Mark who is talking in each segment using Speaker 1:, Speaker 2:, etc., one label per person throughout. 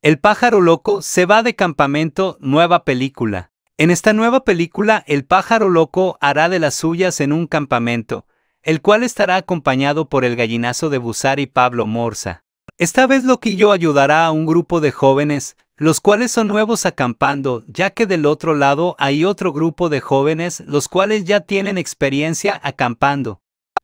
Speaker 1: El pájaro loco se va de campamento, nueva película. En esta nueva película, el pájaro loco hará de las suyas en un campamento, el cual estará acompañado por el gallinazo de Busar y Pablo Morza. Esta vez Loquillo ayudará a un grupo de jóvenes, los cuales son nuevos acampando, ya que del otro lado hay otro grupo de jóvenes, los cuales ya tienen experiencia acampando.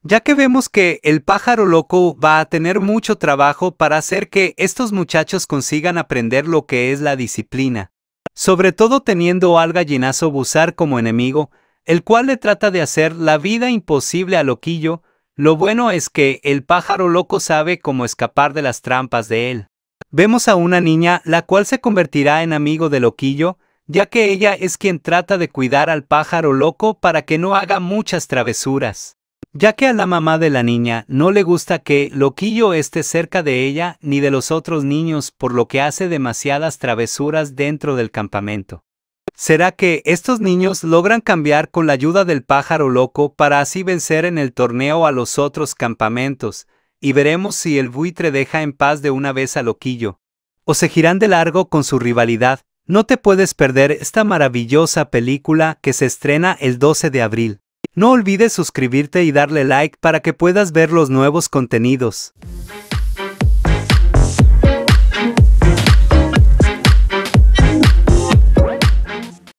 Speaker 1: Ya que vemos que el pájaro loco va a tener mucho trabajo para hacer que estos muchachos consigan aprender lo que es la disciplina, sobre todo teniendo al gallinazo Buzar como enemigo, el cual le trata de hacer la vida imposible a Loquillo, lo bueno es que el pájaro loco sabe cómo escapar de las trampas de él. Vemos a una niña la cual se convertirá en amigo de Loquillo, ya que ella es quien trata de cuidar al pájaro loco para que no haga muchas travesuras ya que a la mamá de la niña no le gusta que Loquillo esté cerca de ella ni de los otros niños, por lo que hace demasiadas travesuras dentro del campamento. ¿Será que estos niños logran cambiar con la ayuda del pájaro loco para así vencer en el torneo a los otros campamentos? Y veremos si el buitre deja en paz de una vez a Loquillo. O se giran de largo con su rivalidad. No te puedes perder esta maravillosa película que se estrena el 12 de abril. No olvides suscribirte y darle like para que puedas ver los nuevos contenidos.